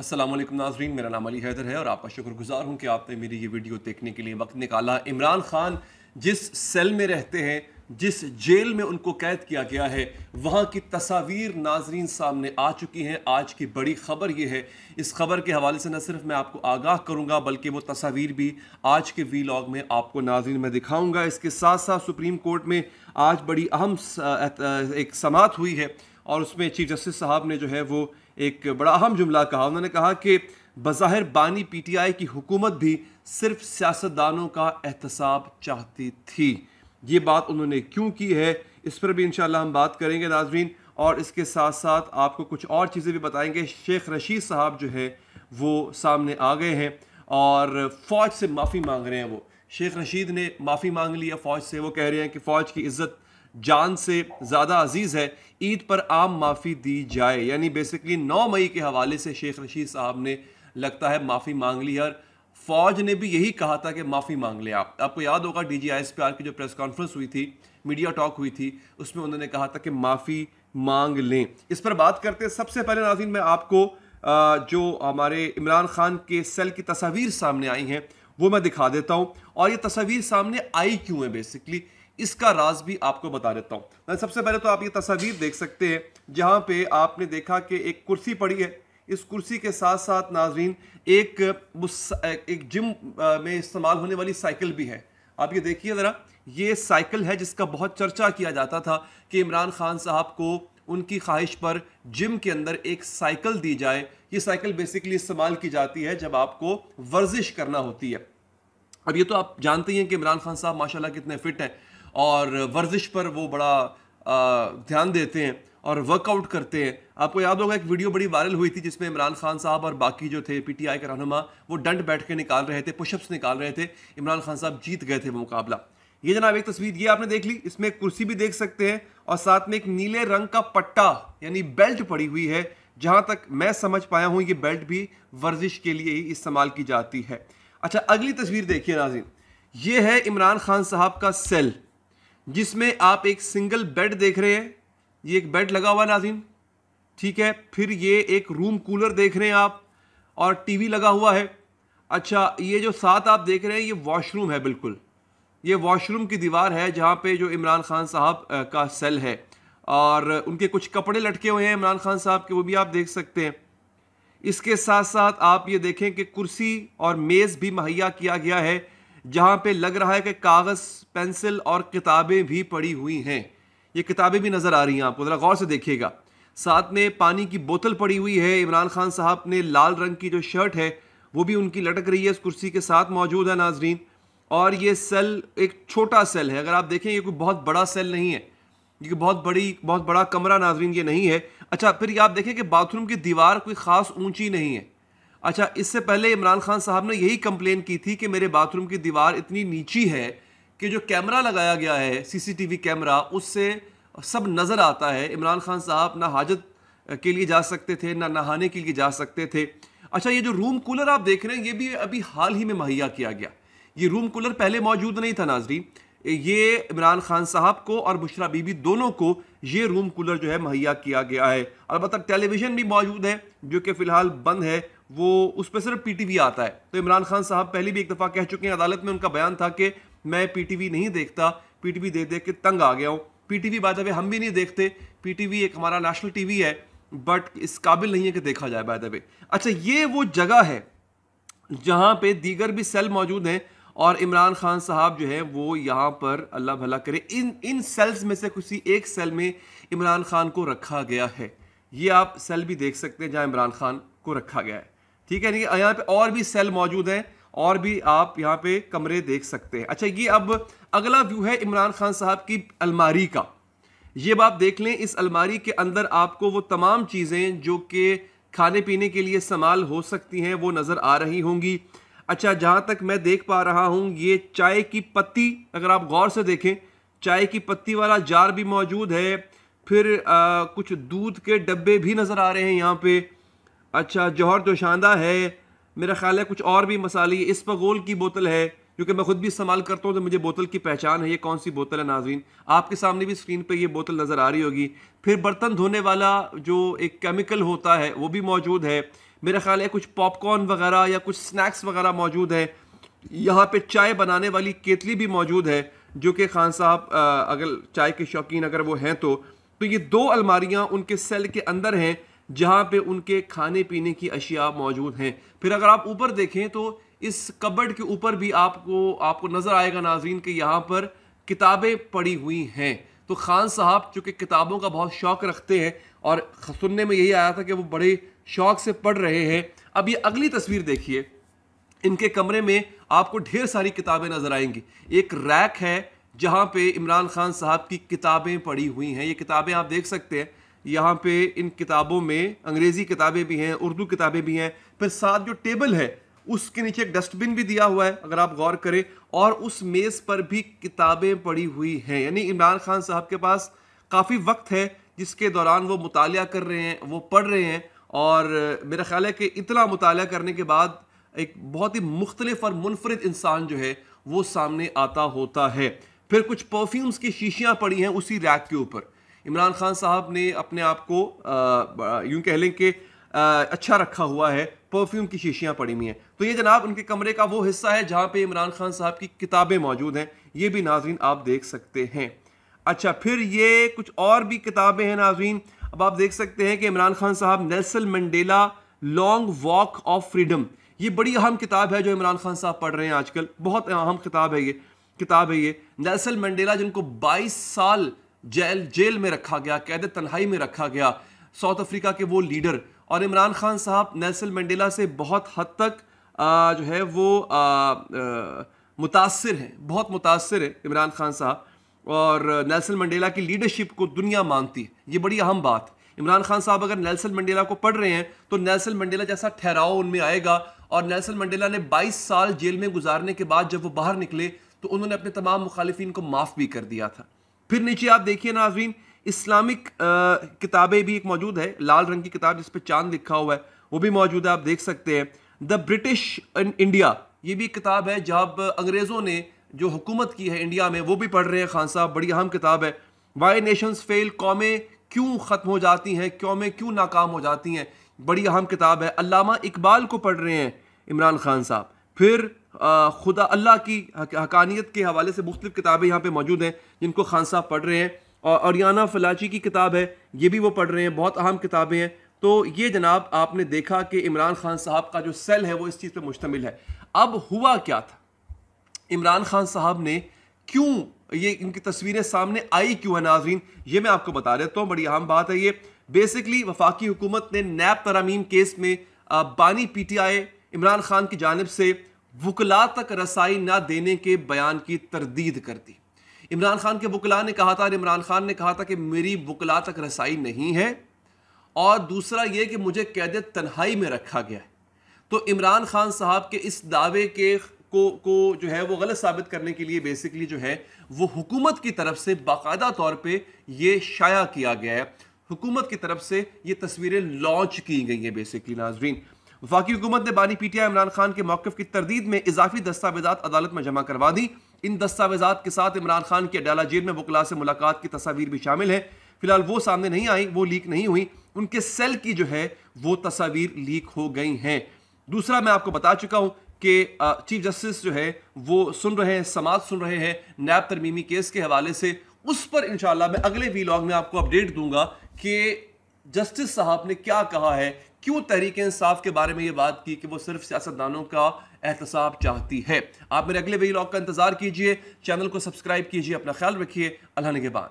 असलम नाजरीन मेरा नाम अली हैदर है और आपका शुक्रगुजार हूँ कि आपने मेरी ये वीडियो देखने के लिए वक्त निकाला इमरान खान जिस सेल में रहते हैं जिस जेल में उनको कैद किया गया है वहाँ की तस्वीर नाजरीन सामने आ चुकी हैं आज की बड़ी खबर ये है इस खबर के हवाले से न सिर्फ मैं आपको आगाह करूँगा बल्कि वो तस्वीर भी आज के वी लॉग में आपको नाजरीन में दिखाऊँगा इसके साथ साथ सुप्रीम कोर्ट में आज बड़ी अहम एक समात हुई है और उसमें चीफ जस्टिस साहब ने जो है वो एक बड़ा अहम जुमला कहा उन्होंने कहा कि बज़ाहिर बानी पी टी आई की हुकूमत भी सिर्फ सियासतदानों का एहतसाब चाहती थी ये बात उन्होंने क्यों की है इस पर भी इन हम बात करेंगे नाजरीन और इसके साथ साथ आपको कुछ और चीज़ें भी बताएंगे शेख रशीद साहब जो है वो सामने आ गए हैं और फ़ौज से माफ़ी मांग रहे हैं वो शेख रशीद ने माफ़ी मांग लिया फ़ौज से वो कह रहे हैं कि फ़ौज की इज़्ज़त जान से ज़्यादा अजीज़ है ईद पर आम माफ़ी दी जाए यानी बेसिकली 9 मई के हवाले से शेख रशीद साहब ने लगता है माफ़ी मांग ली और फौज ने भी यही कहा था कि माफ़ी मांग लें आप आपको याद होगा D G I S P R की जो प्रेस कॉन्फ्रेंस हुई थी मीडिया टॉक हुई थी उसमें उन्होंने कहा था कि माफ़ी मांग लें इस पर बात करते हैं सबसे पहले नाजीन मैं आपको जो हमारे इमरान खान के सेल की तस्वीर सामने आई हैं वो मैं दिखा देता हूँ और ये तस्वीर सामने आई क्यों है बेसिकली इसका राज भी आपको बता देता हूँ सबसे पहले तो आप ये तस्वीर देख सकते हैं जहाँ पे आपने देखा कि एक कुर्सी पड़ी है इस कुर्सी के साथ साथ नाजरीन एक एक जिम में इस्तेमाल होने वाली साइकिल भी है आप ये देखिए ज़रा ये साइकिल है जिसका बहुत चर्चा किया जाता था कि इमरान खान साहब को उनकी ख्वाहिश पर जिम के अंदर एक साइकिल दी जाए ये साइकिल बेसिकली इस्तेमाल की जाती है जब आपको वर्जिश करना होती है अब ये तो आप जानते ही हैं कि इमरान खान साहब माशाल्लाह कितने फिट हैं और वर्जिश पर वो बड़ा ध्यान देते हैं और वर्कआउट करते हैं आपको याद होगा एक वीडियो बड़ी वायरल हुई थी जिसमें इमरान खान साहब और बाकी जो थे पीटीआई के रहनुमा वो डंट बैठ के निकाल रहे थे पुशअप्स निकाल रहे थे इमरान खान साहब जीत गए थे वो मुकाबला ये जनाब एक तस्वीर ये आपने देख ली इसमें एक कुर्सी भी देख सकते हैं और साथ में एक नीले रंग का पट्टा यानी बेल्ट पड़ी हुई है जहाँ तक मैं समझ पाया हूँ ये बेल्ट भी वर्जिश के लिए ही इस्तेमाल की जाती है अच्छा अगली तस्वीर देखिए नाजिम ये है इमरान खान साहब का सेल जिसमें आप एक सिंगल बेड देख रहे हैं ये एक बेड लगा हुआ नाजिन ठीक है फिर ये एक रूम कूलर देख रहे हैं आप और टीवी लगा हुआ है अच्छा ये जो साथ आप देख रहे हैं ये वॉशरूम है बिल्कुल ये वॉशरूम की दीवार है जहाँ पे जो इमरान खान साहब का सेल है और उनके कुछ कपड़े लटके हुए हैं इमरान खान साहब के वो भी आप देख सकते हैं इसके साथ साथ आप ये देखें कि कुर्सी और मेज़ भी मुहैया किया गया है जहाँ पे लग रहा है कि कागज़ पेंसिल और किताबें भी पड़ी हुई हैं ये किताबें भी नज़र आ रही हैं आपको ज़रा गौर से देखिएगा साथ में पानी की बोतल पड़ी हुई है इमरान खान साहब ने लाल रंग की जो शर्ट है वो भी उनकी लटक रही है इस कुर्सी के साथ मौजूद है नाजरीन और ये सेल एक छोटा सेल है अगर आप देखें ये कोई बहुत बड़ा सेल नहीं है ये बहुत बड़ी बहुत बड़ा कमरा नाजरीन ये नहीं है अच्छा फिर ये आप देखें कि बाथरूम की दीवार कोई ख़ास ऊंची नहीं है अच्छा इससे पहले इमरान खान साहब ने यही कंप्लेन की थी कि मेरे बाथरूम की दीवार इतनी नीची है कि जो कैमरा लगाया गया है सीसीटीवी कैमरा उससे सब नज़र आता है इमरान खान साहब ना हाजत के लिए जा सकते थे ना नहाने के लिए जा सकते थे अच्छा ये जो रूम कूलर आप देख रहे हैं ये भी अभी हाल ही में मुहैया किया गया ये रूम कूलर पहले मौजूद नहीं था नाजरी ये इमरान खान साहब को और बुशरा बीबी दोनों को ये रूम कूलर जो है मुहैया किया गया है अलबत्त मतलब टेलीविज़न भी मौजूद है जो कि फ़िलहाल बंद है वो उस पर सिर्फ पीटीवी आता है तो इमरान खान साहब पहले भी एक दफ़ा कह चुके हैं अदालत में उनका बयान था कि मैं पीटीवी नहीं देखता पीटीवी देख देख के तंग आ गया हूँ पीटीवी बाय द वे हम भी नहीं देखते पीटीवी एक हमारा नेशनल टीवी है बट इस काबिल नहीं है कि देखा जाए बाय द वे अच्छा ये वो जगह है जहाँ पर दीगर भी सेल मौजूद हैं और इमरान खान साहब जो है वो यहाँ पर अल्लाह भला करे इन इन सेल्स में से किसी एक सेल में इमरान खान को रखा गया है ये आप सेल भी देख सकते हैं जहाँ इमरान खान को रखा गया है ठीक है यहाँ पे और भी सेल मौजूद हैं और भी आप यहाँ पे कमरे देख सकते हैं अच्छा ये अब अगला व्यू है इमरान खान साहब की अलमारी का ये आप देख लें इस अलमारी के अंदर आपको वो तमाम चीज़ें जो कि खाने पीने के लिए इस्तेमाल हो सकती हैं वो नज़र आ रही होंगी अच्छा जहाँ तक मैं देख पा रहा हूँ ये चाय की पत्ती अगर आप गौर से देखें चाय की पत्ती वाला जार भी मौजूद है फिर आ, कुछ दूध के डब्बे भी नज़र आ रहे हैं यहाँ पे अच्छा जौहर जोशांदा तो है मेरा ख्याल है कुछ और भी मसाले पगोल की बोतल है क्योंकि मैं खुद भी इस्तेमाल करता हूँ तो मुझे बोतल की पहचान है ये कौन सी बोतल है नाजरीन आपके सामने भी स्क्रीन पर यह बोतल नज़र आ रही होगी फिर बर्तन धोने वाला जो एक केमिकल होता है वो भी मौजूद है मेरा ख्याल है कुछ पॉपकॉर्न वगैरह या कुछ स्नैक्स वगैरह मौजूद है यहाँ पे चाय बनाने वाली केतली भी मौजूद है जो कि खान साहब अगर चाय के शौकीन अगर वो हैं तो तो ये दो अलमारियाँ उनके सेल के अंदर हैं जहाँ पे उनके खाने पीने की अशिया मौजूद हैं फिर अगर आप ऊपर देखें तो इस कबड के ऊपर भी आपको आपको नज़र आएगा नाजरीन के यहाँ पर किताबें पड़ी हुई हैं तो खान साहब चूँकि किताबों का बहुत शौक़ रखते हैं और सुनने में यही आया था कि वो बड़े शौक़ से पढ़ रहे हैं अब ये अगली तस्वीर देखिए इनके कमरे में आपको ढेर सारी किताबें नज़र आएंगी एक रैक है जहाँ पे इमरान खान साहब की किताबें पड़ी हुई हैं ये किताबें आप देख सकते हैं यहाँ पे इन किताबों में अंग्रेज़ी किताबें भी हैं उर्दू किताबें भी हैं फिर साथ जो टेबल है उसके नीचे एक डस्टबिन भी दिया हुआ है अगर आप गौर करें और उस मेज़ पर भी किताबें पड़ी हुई हैं यानी इमरान खान साहब के पास काफ़ी वक्त है जिसके दौरान वो मुताल कर रहे हैं वो पढ़ रहे हैं और मेरा ख्याल है कि इतना मुताल करने के बाद एक बहुत ही मुख्तलिफ और मुनफरद इंसान जो है वो सामने आता होता है फिर कुछ परफ्यूम्स की शीशियाँ पड़ी हैं उसी रैक के ऊपर इमरान खान साहब ने अपने आप को यूँ कह लें कि अच्छा रखा हुआ है परफ्यूम की शीशियाँ पड़ी हुई हैं तो ये जनाब उनके कमरे का वो हिस्सा है जहाँ पे इमरान खान साहब की किताबें मौजूद हैं ये भी नाजरीन आप देख सकते हैं अच्छा फिर ये कुछ और भी किताबें हैं नाजरीन अब आप देख सकते हैं कि इमरान खान साहब Nelson Mandela Long Walk of Freedom ये बड़ी अहम किताब है जो इमरान खान साहब पढ़ रहे हैं आजकल बहुत अहम किताब है ये किताब है ये नेल्सन मंडेला जिनको 22 साल जेल जेल में रखा गया कैद तन्हाई में रखा गया साउथ अफ्रीका के वो लीडर और इमरान खान साहब नेल्सन मंडेला से बहुत हद तक आ, जो है वो मुतासर हैं बहुत मुतासर है इमरान खान साहब और नेल्सन मंडेला की लीडरशिप को दुनिया मानती है ये बड़ी अहम बात इमरान खान साहब अगर नेल्सन मंडेला को पढ़ रहे हैं तो नेल्सन मंडेला जैसा ठहराव उनमें आएगा और नेल्सन मंडेला ने 22 साल जेल में गुजारने के बाद जब वो बाहर निकले तो उन्होंने अपने तमाम मुखालिफिन को माफ़ भी कर दिया था फिर नीचे आप देखिए नाजीन इस्लामिक किताबें भी एक मौजूद है लाल रंग की किताब जिस पर चांद लिखा हुआ है वो भी मौजूद है आप देख सकते हैं द ब्रिटिश इन इंडिया ये भी एक किताब है जहाँ अंग्रेज़ों ने जो हुकूमत की है इंडिया में वो भी पढ़ रहे हैं खान साहब बड़ी अहम किताब है वाई नेशंस फेल कौमें क्यों ख़त्म हो जाती हैं कौमें क्यों नाकाम हो जाती हैं बड़ी अहम किताब है अलामा इकबाल को पढ़ रहे हैं इमरान खान साहब फिर खुदा अल्लाह की हकानियत के हवाले से मुख्तु किताबें यहाँ पर मौजूद हैं जिनको खान साहब पढ़ रहे हैं और अरियाना फलाची की किताब है ये भी वो पढ़ रहे हैं बहुत अहम किताबें हैं तो ये जनाब आपने देखा कि इमरान खान साहब का जो सेल है वो इस चीज़ पर मुश्तमिल है अब हुआ क्या था इमरान खान साहब ने क्यों ये इनकी तस्वीरें सामने आई क्यों है नाजरीन ये मैं आपको बता देता हूँ बड़ी अहम बात है ये बेसिकली वफाकी हुकूमत ने नैब तरामीम केस में बानी P T I Imran Khan की जानब से वकला तक रसाई ना देने के बयान की तरदीद कर दी इमरान खान के वकला ने कहा था और इमरान खान ने कहा था कि मेरी वकला तक रसाई नहीं है और दूसरा ये कि मुझे कैद तन्हाई में रखा गया है तो इमरान खान साहब के इस दावे के को को जो है वो गलत साबित करने के लिए बेसिकली जो है वो हुकूमत की तरफ से बाकायदा तौर पे ये शाया किया गया है हुकूमत की तरफ से ये तस्वीरें लॉन्च की गई हैं बेसिकली नाजरीन वफाकी हुकूमत ने बानी पीटीआई इमरान खान के मौकफ की तरदीद में इजाफी दस्तावेजा अदालत में जमा करवा दी इन दस्तावेजा के साथ इमरान खान की अडाला जेल में वकला से मुलाकात की तस्वीर भी शामिल है फिलहाल वो सामने नहीं आई वो लीक नहीं हुई उनके सेल की जो है वो तस्वीर लीक हो गई हैं दूसरा मैं आपको बता चुका हूँ कि चीफ जस्टिस जो है वो सुन रहे हैं समाज सुन रहे हैं नैब तरमीमी केस के हवाले से उस पर इन मैं अगले वीलॉग में आपको अपडेट दूंगा कि जस्टिस साहब ने क्या कहा है क्यों तहरीक इंसाफ के बारे में ये बात की कि वो सिर्फ सियासतदानों का एहतसाब चाहती है आप मेरे अगले वीलॉग का इंतजार कीजिए चैनल को सब्सक्राइब कीजिए अपना ख्याल रखिए अल्लाह नगेबान